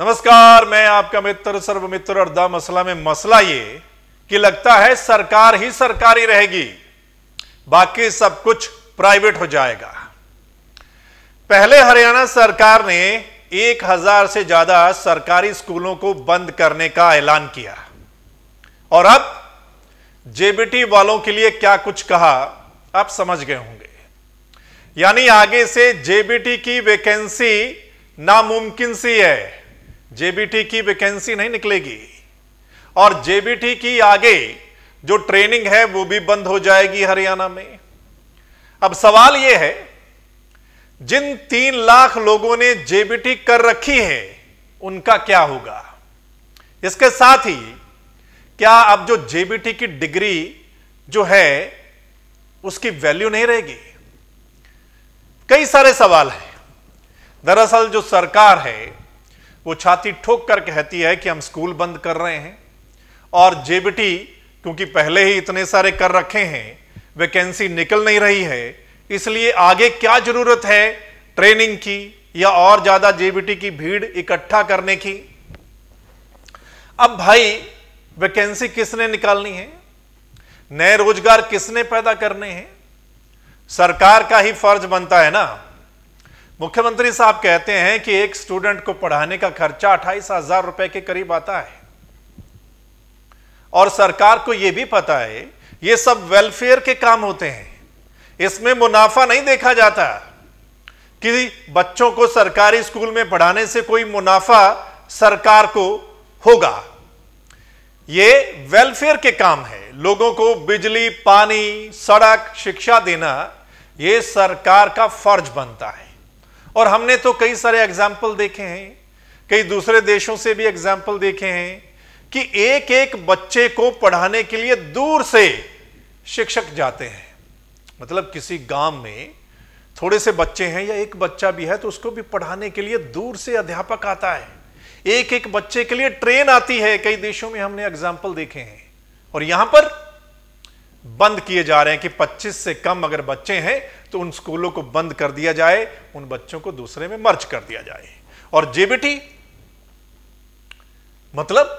नमस्कार मैं आपका मित्र सर्वमित्र और द मसला में मसला ये कि लगता है सरकार ही सरकारी रहेगी बाकी सब कुछ प्राइवेट हो जाएगा पहले हरियाणा सरकार ने एक हजार से ज्यादा सरकारी स्कूलों को बंद करने का ऐलान किया और अब जेबीटी वालों के लिए क्या कुछ कहा आप समझ गए होंगे यानी आगे से जेबीटी की वैकेंसी नामुमकिन सी है जेबीटी की वैकेंसी नहीं निकलेगी और जेबीटी की आगे जो ट्रेनिंग है वो भी बंद हो जाएगी हरियाणा में अब सवाल यह है जिन तीन लाख लोगों ने जेबीटी कर रखी है उनका क्या होगा इसके साथ ही क्या अब जो जेबीटी की डिग्री जो है उसकी वैल्यू नहीं रहेगी कई सारे सवाल हैं दरअसल जो सरकार है वो छाती ठोक कर कहती है कि हम स्कूल बंद कर रहे हैं और जेबीटी क्योंकि पहले ही इतने सारे कर रखे हैं वैकेंसी निकल नहीं रही है इसलिए आगे क्या जरूरत है ट्रेनिंग की या और ज्यादा जेबीटी की भीड़ इकट्ठा करने की अब भाई वैकेंसी किसने निकालनी है नए रोजगार किसने पैदा करने हैं सरकार का ही फर्ज बनता है ना मुख्यमंत्री साहब कहते हैं कि एक स्टूडेंट को पढ़ाने का खर्चा अट्ठाईस हजार रुपए के करीब आता है और सरकार को यह भी पता है ये सब वेलफेयर के काम होते हैं इसमें मुनाफा नहीं देखा जाता कि बच्चों को सरकारी स्कूल में पढ़ाने से कोई मुनाफा सरकार को होगा ये वेलफेयर के काम है लोगों को बिजली पानी सड़क शिक्षा देना यह सरकार का फर्ज बनता है और हमने तो कई सारे एग्जाम्पल देखे हैं कई दूसरे देशों से भी एग्जाम्पल देखे हैं कि एक एक बच्चे को पढ़ाने के लिए दूर से शिक्षक जाते हैं मतलब किसी गांव में थोड़े से बच्चे हैं या एक बच्चा भी है तो उसको भी पढ़ाने के लिए दूर से अध्यापक आता है एक एक बच्चे के लिए ट्रेन आती है कई देशों में हमने एग्जाम्पल देखे हैं और यहां पर बंद किए जा रहे हैं कि 25 से कम अगर बच्चे हैं तो उन स्कूलों को बंद कर दिया जाए उन बच्चों को दूसरे में मर्ज कर दिया जाए और जेबीटी मतलब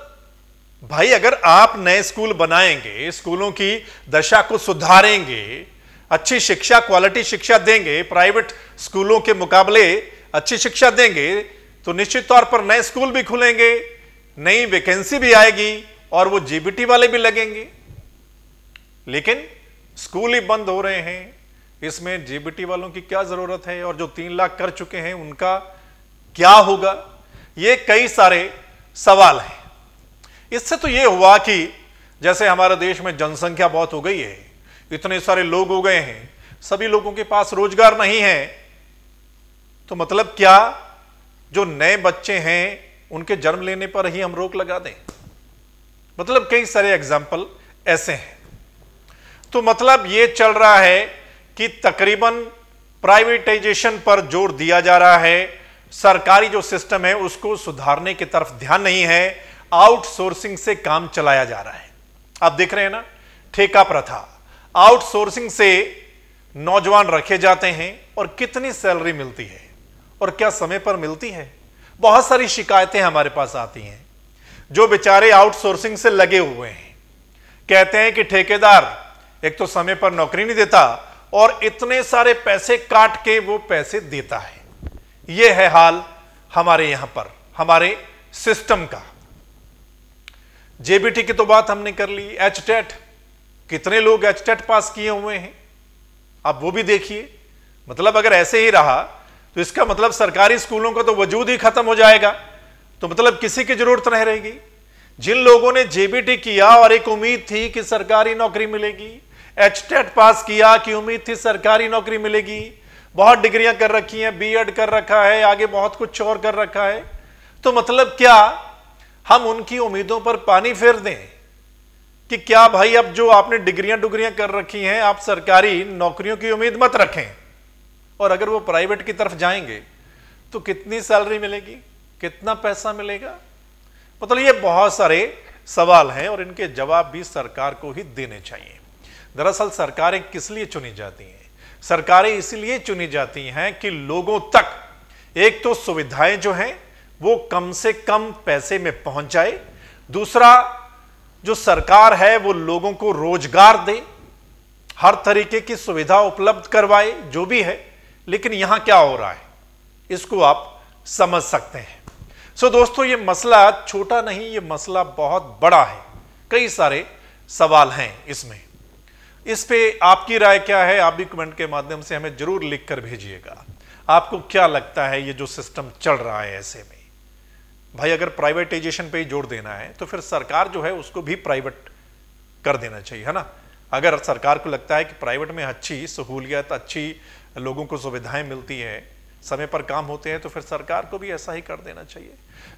भाई अगर आप नए स्कूल बनाएंगे स्कूलों की दशा को सुधारेंगे अच्छी शिक्षा क्वालिटी शिक्षा देंगे प्राइवेट स्कूलों के मुकाबले अच्छी शिक्षा देंगे तो निश्चित तौर पर नए स्कूल भी खुलेंगे नई वैकेंसी भी आएगी और वो जीबीटी वाले भी लगेंगे लेकिन स्कूल ही बंद हो रहे हैं इसमें जीबीटी वालों की क्या जरूरत है और जो तीन लाख कर चुके हैं उनका क्या होगा ये कई सारे सवाल हैं इससे तो ये हुआ कि जैसे हमारे देश में जनसंख्या बहुत हो गई है इतने सारे लोग हो गए हैं सभी लोगों के पास रोजगार नहीं है तो मतलब क्या जो नए बच्चे हैं उनके जन्म लेने पर ही हम रोक लगा दें मतलब कई सारे एग्जाम्पल ऐसे हैं तो मतलब ये चल रहा है कि तकरीबन प्राइवेटाइजेशन पर जोर दिया जा रहा है सरकारी जो सिस्टम है उसको सुधारने की तरफ ध्यान नहीं है आउटसोर्सिंग से काम चलाया जा रहा है आप देख रहे हैं ना ठेका प्रथा आउटसोर्सिंग से नौजवान रखे जाते हैं और कितनी सैलरी मिलती है और क्या समय पर मिलती है बहुत सारी शिकायतें हमारे पास आती हैं जो बेचारे आउटसोर्सिंग से लगे हुए हैं कहते हैं कि ठेकेदार एक तो समय पर नौकरी नहीं देता और इतने सारे पैसे काट के वो पैसे देता है यह है हाल हमारे यहां पर हमारे सिस्टम का जेबीटी की तो बात हमने कर ली एच टेट कितने लोग एच टेट पास किए हुए हैं आप वो भी देखिए मतलब अगर ऐसे ही रहा तो इसका मतलब सरकारी स्कूलों का तो वजूद ही खत्म हो जाएगा तो मतलब किसी की जरूरत नहीं रहेगी जिन लोगों ने जेबीटी किया और एक उम्मीद थी कि सरकारी नौकरी मिलेगी एच पास किया कि उम्मीद थी सरकारी नौकरी मिलेगी बहुत डिग्रियां कर रखी हैं बीएड कर रखा है आगे बहुत कुछ और कर रखा है तो मतलब क्या हम उनकी उम्मीदों पर पानी फेर दें कि क्या भाई अब जो आपने डिग्रियां डुगरियां कर रखी हैं आप सरकारी नौकरियों की उम्मीद मत रखें और अगर वो प्राइवेट की तरफ जाएंगे तो कितनी सैलरी मिलेगी कितना पैसा मिलेगा मतलब ये बहुत सारे सवाल हैं और इनके जवाब भी सरकार को ही देने चाहिए दरअसल सरकारें किस लिए चुनी जाती हैं सरकारें इसलिए चुनी जाती हैं कि लोगों तक एक तो सुविधाएं जो हैं वो कम से कम पैसे में पहुंच जाए दूसरा जो सरकार है वो लोगों को रोजगार दे हर तरीके की सुविधा उपलब्ध करवाए जो भी है लेकिन यहां क्या हो रहा है इसको आप समझ सकते हैं सो दोस्तों ये मसला छोटा नहीं ये मसला बहुत बड़ा है कई सारे सवाल हैं इसमें इस पे आपकी राय क्या है आप भी कमेंट के माध्यम से हमें जरूर लिख कर भेजिएगा आपको क्या लगता है ये जो सिस्टम चल रहा है ऐसे में भाई अगर प्राइवेटाइजेशन पे ही जोर देना है तो फिर सरकार जो है उसको भी प्राइवेट कर देना चाहिए है ना अगर सरकार को लगता है कि प्राइवेट में अच्छी सहूलियत अच्छी लोगों को सुविधाएं मिलती हैं समय पर काम होते हैं तो फिर सरकार को भी ऐसा ही कर देना चाहिए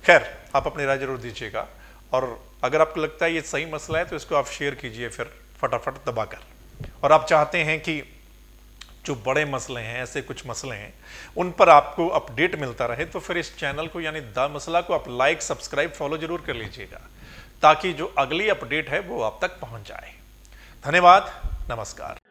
खैर आप अपनी राय जरूर दीजिएगा और अगर आपको लगता है ये सही मसला है तो इसको आप शेयर कीजिए फिर फटाफट दबाकर और आप चाहते हैं कि जो बड़े मसले हैं ऐसे कुछ मसले हैं उन पर आपको अपडेट मिलता रहे तो फिर इस चैनल को यानी द मसला को आप लाइक सब्सक्राइब फॉलो जरूर कर लीजिएगा ताकि जो अगली अपडेट है वो आप तक पहुंच जाए धन्यवाद नमस्कार